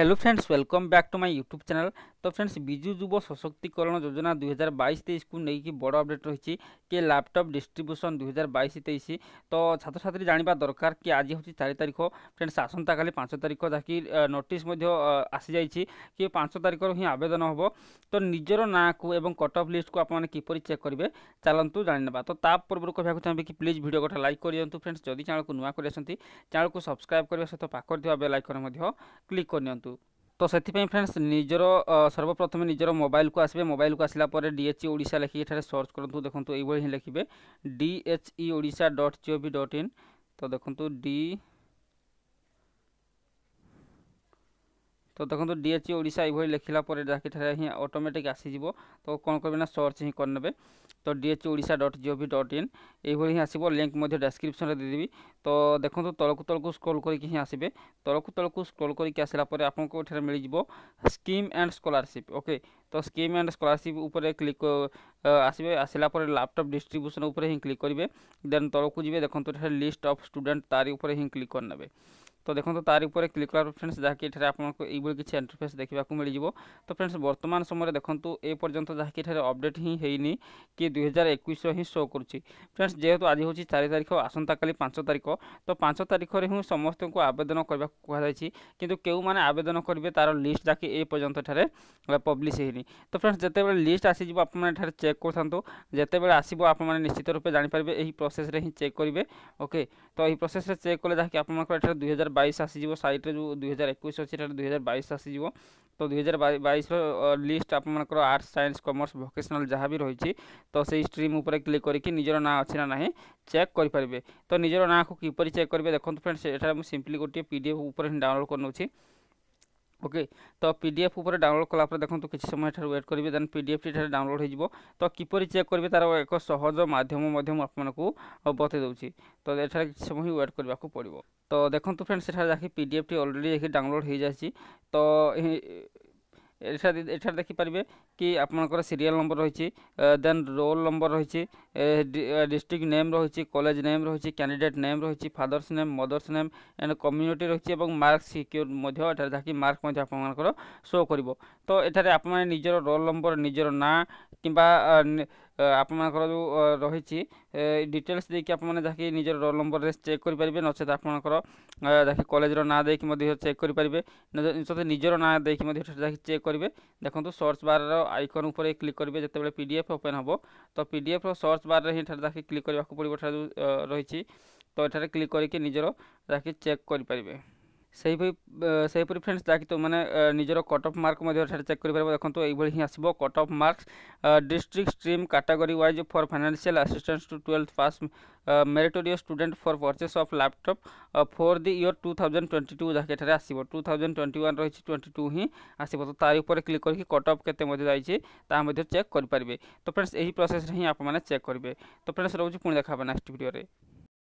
hello friends welcome back to my youtube channel তো friends Biju Yuva Sashaktikaran যোজনা দুই হাজার বাইশ তেইশকু নেই বড় অপডেট রয়েছে কি ল্যাপটপ ডিস্ট্রিব্যুশন দুই হাজার বাইশ তেইশ তো ছাত্রছাত্রী জাঁয়া দরকার কি আজ হচ্ছে চারি তারিখ ফ্রেন্ডস আসন্তকালি পাঁচ তারিখ যাকি নোটিস আসিযাই কি পাঁচ তারিখর হি আবেদন হব তো নিজের নাঁকু এবং কট অফ লিষ্টকু আপনার কিপর চেক করবে চালু জাঁয়া তো তা পূর্ব কু চাহিদা কি প্লিজ ভিডিও গোটা লাইক করে দিও ফ্রেন্ডস যদি চ্যানেলকে নূয়া করে আসতে চ্যানেলকে সবসক্রাইব করা সহ পাখে থাকা বেল আইকন ক্লিক করে নিও তো সেই ফ্রেন্ডস নিজের সর্বপ্রথমে নিজের মোবাইলকু আসবে মোবাইলকু আসলা পরে ডিএচই ওড়শা লেখি এখানে সর্চ করতু দেখুন এইভাবে হি লেখবে DHE Odisha dot gov dot in তো দেখুন ডি তো দেখুন ডিএচই ওড়িশা e এইভাবে লেখিলা পরে ডাকিঠারে হি অটোমেটিক আসিযোগ তো কোণ করবে না সর্চ হি করেনেবে তো DHE Odisha dot gov dot in এইভাবে হি আসব লিঙ্ক মধ্যে ডেসক্রিপশনে দেদেবি তো দেখুন তলকু তলকু স্ক্রোল করিকি হি আসবে তলকু তলকু স্ক্রোল করিকি আসলা পরে আপনার এখানে মিলিযোগ স্কিম অ্যান্ড স্কলারশিপ ওকে তো স্কিম অ্যান্ড স্কলারশিপ উপরে ক্লিক আসবে আসলা পরে ল্যাপটপ ডিস্ট্রিব্যুশন উপরে হি ক্লিক করবে দেন তলকু যাবে দেখুন এখানে লিস্ট অফ স্টুডেন্ট তারি উপরে হি ক্লিক করে নেবে তো দেখুন তার উপরে ক্লিক করার ফ্রেন্ডস যাকি এখানে আপনার এইভাবে কিছু ইন্টরফেস দেখা মিলিযোগ তো ফ্রেন্ডস বর্তমান সময় দেখুন এ পর্যন্ত যাকি এখানে অপডেট হি হয়নি কি দুই হাজার একুশ হি শো করছি ফ্রেন্ডস যেহেতু আজ হচ্ছে চারি তারিখ আসন্তকালি পাঁচ তারিখ তো পাঁচ তারিখরে হি সমস্ত আবেদন করা কুহযাই কিন্তু কেউ মানে আবেদন করবে তার লিষ্ট যাকি এ পর্যন্ত এখানে পব্লিশ হয়নি তো ফ্রেন্ডস যেতবে লিষ্ট আসিযোগ আপনার এখানে চেক করতো যেতবে আসব আপনার নিশ্চিত রূপে জাঁপারে এই প্রসেসে হি চেক করবে ওকে তো এই প্রসেসে চেক কলে যাকি আপনার এখানে দুই হাজার ହଜାର ବାଇଶ ଆସିଯିବ ସାଇଟ୍ରେ ଯେଉଁ ଦୁଇ ହଜାର ଏକୋଇଶ ଅଛି ସେଠାରେ ଦୁଇ ହଜାର ବାଇଶ ଆସିଯିବ ତ ଦୁଇ ହଜାର ବାଇଶର ଲିଷ୍ଟ ଆପଣମାନଙ୍କର ଆର୍ଟ୍ସ ସାଇନ୍ସ କମର୍ସ ଭୋକେସନାଲ୍ ଯାହା ବି ରହିଛି ତ ସେଇ ଷ୍ଟ୍ରିମ୍ ଉପରେ କ୍ଲିକ୍ କରିକି ନିଜର ନାଁ ଅଛି ନା ନାହିଁ ଚେକ୍ କରିପାରିବେ ତ ନିଜର ନାଁକୁ କିପରି ଚେକ୍ କରିବେ ଦେଖନ୍ତୁ ଫ୍ରେଣ୍ଡସ୍ ଏଠାରେ ମୁଁ ସିମ୍ପଲି ଗୋଟିଏ ପି ଡି ଏଫ୍ ଉପରେ ହିଁ ଡାଉନଲୋଡ଼ କରିନେଉଛି ওকে তো পিডিএফ উপরে ডাউনলোড কলাপরে দেখুন কিছু সময় এঠার ওয়েট করবে দেন পিডিএফটি এঠার ডাউনলোড হয়ে তো কিপর চেক করবে তার এক সহজ মাধ্যম মধ্যে আপনার বতাই দেছি তো এঠার কিছু সময় ওয়েট করা পড়ব তো দেখুন ফ্রেন্ডস এখানে যাকে পিডিএফটি অলরেডি এখানে ডাউনলোড হয়ে যাচ্ছে তো ଏଠାରେ ଏଠାରେ ଦେଖିପାରିବେ କି ଆପଣଙ୍କର ସିରିଆଲ ନମ୍ବର ରହିଛି ଦେନ୍ ରୋଲ୍ ନମ୍ବର ରହିଛି ଡିଷ୍ଟ୍ରିକ୍ଟ ନେମ୍ ରହିଛି କଲେଜ ନେମ୍ ରହିଛି କ୍ୟାଣ୍ଡିଡେଟ୍ ନେମ୍ ରହିଛି father's name mother's name and community ରହିଛି ଏବଂ ମାର୍କ ସିକ୍ୟୁର ମଧ୍ୟ ଏଠାରେ ଯାହାକି ମାର୍କ ମଧ୍ୟ ଆପଣମାନଙ୍କର ଶୋ କରିବ তো এখানে আপনার নিজের রোল নম্বর নিজের না কিংবা আপনার যে রয়েছে ডিটেলস দিয়ে আপনার যাকে নিজের রোল নম্বরের চেক করে পারে নচেত আপনার যাকে কলেজর না দিয়ে চেক করে পারে নচেত নিজের না দিয়ে যাকে চেক করবে দেখুন সর্চ বারর আইকন উপরে ক্লিক করবে যেতবে পিডিএফ ওপেন হব তো পিডিএফ সর্চ বারে হি যাকে ক্লিক করা পড়ব রয়েছে তো এখানে ক্লিক করি নিজের যাকে চেক করে পারে ସେହିପରି ସେହିପରି ଫ୍ରେଣ୍ଡସ୍ ଯାହାକି ତୁମମାନେ ନିଜର କଟ୍ ଅଫ୍ ମାର୍କ ମଧ୍ୟ ସେଠାରେ ଚେକ୍ କରିପାରିବ ଦେଖନ୍ତୁ ଏଇଭଳି ହିଁ ଆସିବ cut off marks district stream category wise for financial assistance to twelfth pass meritorious student for purchase of laptop for the year two thousand twenty two ଯାହାକି ଏଠାରେ ଆସିବ ଟୁ ଥାଉଜେଣ୍ଡ ଟ୍ୱେଣ୍ଟି ୱାନ୍ ରହିଛି twenty two ହିଁ ଆସିବ ତ ତାରି ଉପରେ click କରିକି କଟ୍ ଅଫ୍ କେତେ ମଧ୍ୟ ଯାଇଛି ତାହା ମଧ୍ୟ ଚେକ୍ କରିପାରିବେ ତ ଫ୍ରେଣ୍ଡସ୍ ଏହି ପ୍ରୋସେସ୍ରେ ହିଁ ଆପଣମାନେ ଚେକ୍ କରିବେ ତ ଫ୍ରେଣ୍ଡସ୍ ରହୁଛି ପୁଣି ଦେଖା ହେବ ନେକ୍ସଟ ଭିଡ଼ିଓରେ